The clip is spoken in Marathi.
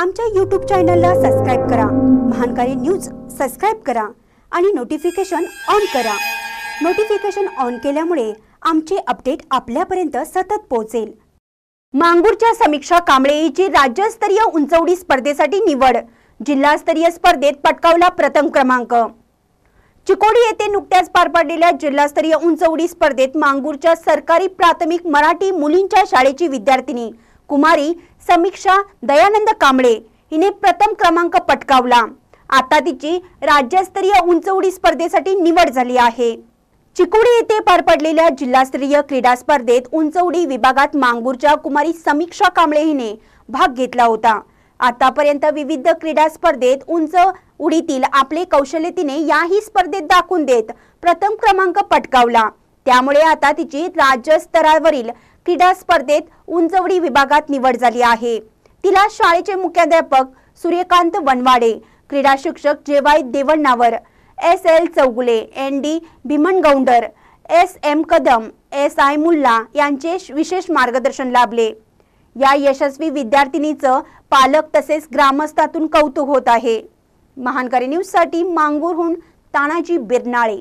आमच्या यूट्यूब चॅनलला सबस्क्राईब करा महानकारी न्यूज सबस्क्राईब करा आणि नोटिफिकेशन ऑन करा नोटिफिकेशन ऑन केल्यामुळे आमचे अपडेट आपल्यापर्यंत सतत पोहोचेल मांगूरच्या समीक्षा कांबळेची राज्यस्तरीय उंचवडी स्पर्धेसाठी निवड जिल्हास्तरीय स्पर्धेत पटकावला प्रथम क्रमांक चिकोडी येथे नुकत्याच पार पडलेल्या जिल्हास्तरीय उंचवडी स्पर्धेत मांगूरच्या सरकारी प्राथमिक मराठी मुलींच्या शाळेची विद्यार्थिनी कुमारी समीक्षा दयानंद कांबळे हिने प्रथम क्रमांक पटकावला आता तिची राज्यस्तरीय उंच उडी स्पर्धेसाठी निवड झाली आहे चिकोडी येथे पार पडलेल्या जिल्हास्तरीय क्रीडा स्पर्धेत उंचउडी विभागात मांगूरच्या कुमारी समीक्षा कांबळे हिने भाग घेतला होता आतापर्यंत विविध क्रीडा स्पर्धेत उंच उडीतील आपले कौशल्य तिने याही स्पर्धेत दाखवून देत प्रथम क्रमांक पटकावला त्यामुळे आता तिची राज्यस्तरावरील क्रीडा स्पर्धेत उंचवडी विभागात निवड झाली आहे तिला शाळेचे मुख्याध्यापक सूर्यकांत वनवाडे क्रीडा शिक्षक J Y Devannavar S L Chougule N D Bhiman Gounder S M Kadam S I Mulla यांचे विशेष मार्गदर्शन लाभले या यशस्वी विद्यार्थिनीचं पालक तसेच ग्रामस्थातून कौतुक होत आहे महानकारी न्यूजसाठी मांगूरहून तानाजी बिरनाळे